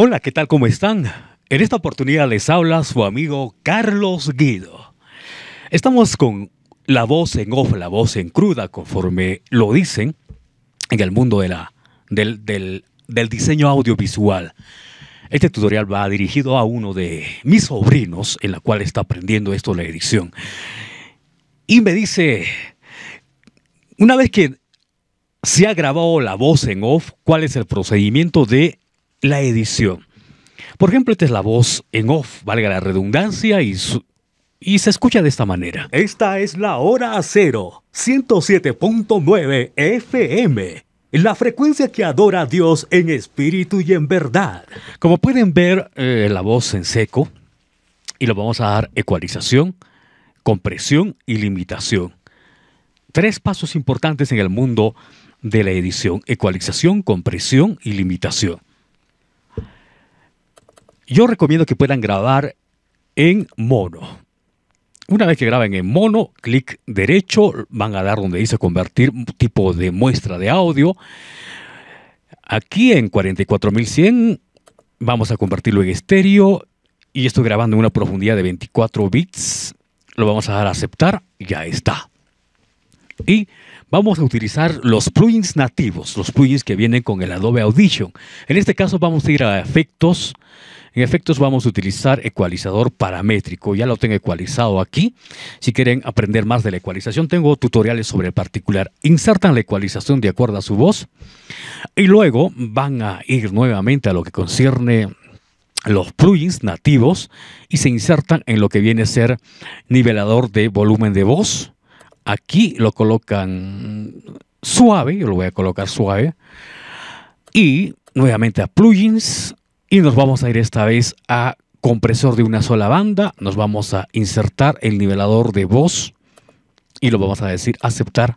Hola, ¿qué tal? ¿Cómo están? En esta oportunidad les habla su amigo Carlos Guido. Estamos con la voz en off, la voz en cruda, conforme lo dicen en el mundo de la, del, del diseño audiovisual. Este tutorial va dirigido a uno de mis sobrinos, en la cual está aprendiendo esto la edición. Y me dice, una vez que se ha grabado la voz en off, ¿cuál es el procedimiento de la edición. Por ejemplo, esta es la voz en off, valga la redundancia, y, se escucha de esta manera. Esta es la hora cero, 107.9 FM, la frecuencia que adora Dios en espíritu y en verdad. Como pueden ver, eh, la voz en seco, y lo vamos a dar ecualización, compresión y limitación. Tres pasos importantes en el mundo de la edición, ecualización, compresión y limitación yo recomiendo que puedan grabar en mono. Una vez que graben en mono, clic derecho, van a dar donde dice convertir tipo de muestra de audio. Aquí en 44100 vamos a convertirlo en estéreo y estoy grabando en una profundidad de 24 bits. Lo vamos a dar a aceptar, ya está. Y vamos a utilizar los plugins nativos, los plugins que vienen con el Adobe Audition. En este caso vamos a ir a efectos, en efectos vamos a utilizar ecualizador paramétrico. Ya lo tengo ecualizado aquí. Si quieren aprender más de la ecualización, tengo tutoriales sobre el particular. Insertan la ecualización de acuerdo a su voz y luego van a ir nuevamente a lo que concierne los plugins nativos y se insertan en lo que viene a ser nivelador de volumen de voz. Aquí lo colocan suave, yo lo voy a colocar suave. Y nuevamente a plugins, y nos vamos a ir esta vez a compresor de una sola banda, nos vamos a insertar el nivelador de voz y lo vamos a decir aceptar.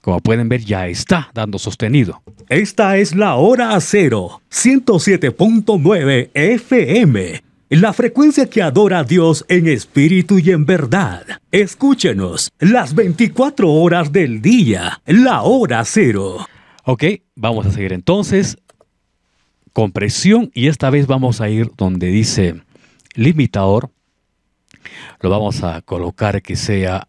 Como pueden ver, ya está dando sostenido. Esta es la hora cero, 107.9 FM. La frecuencia que adora Dios en espíritu y en verdad. Escúchenos las 24 horas del día, la hora cero. Ok, vamos a seguir entonces compresión y esta vez vamos a ir donde dice limitador. Lo vamos a colocar que sea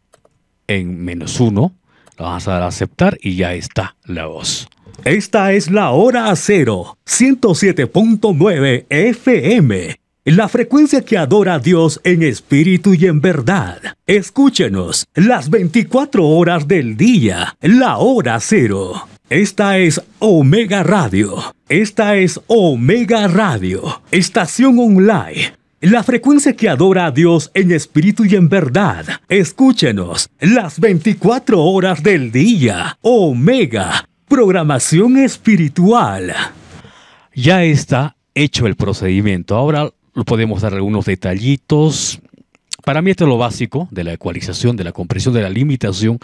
en menos uno. Lo vamos a dar aceptar y ya está la voz. Esta es la hora cero, 107.9 FM. La frecuencia que adora Dios en espíritu y en verdad. Escúchenos las 24 horas del día, la hora cero. Esta es Omega Radio. Esta es Omega Radio, estación online. La frecuencia que adora a Dios en espíritu y en verdad. Escúchenos las 24 horas del día. Omega, programación espiritual. Ya está hecho el procedimiento. Ahora podemos dar algunos detallitos. Para mí esto es lo básico de la ecualización, de la compresión, de la limitación.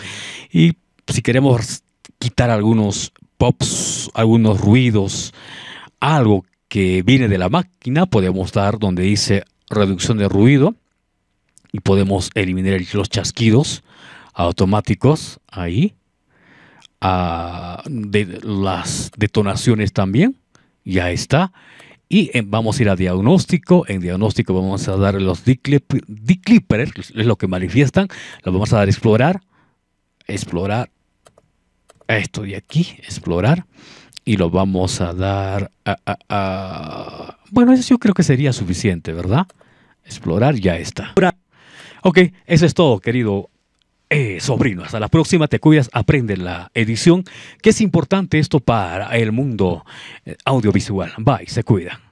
Y si queremos quitar algunos pops, algunos ruidos, algo que viene de la máquina, podemos dar donde dice reducción de ruido y podemos eliminar los chasquidos automáticos ahí, ah, de, las detonaciones también, ya está. Y eh, vamos a ir a diagnóstico. En diagnóstico vamos a dar los declippers, es lo que manifiestan. Lo vamos a dar explorar, explorar, a esto de aquí, explorar, y lo vamos a dar a, Bueno, eso yo creo que sería suficiente, ¿verdad? Explorar, ya está. Ok, eso es todo, querido eh, sobrino. Hasta la próxima, te cuidas, aprende la edición, que es importante esto para el mundo eh, audiovisual. Bye, se cuidan.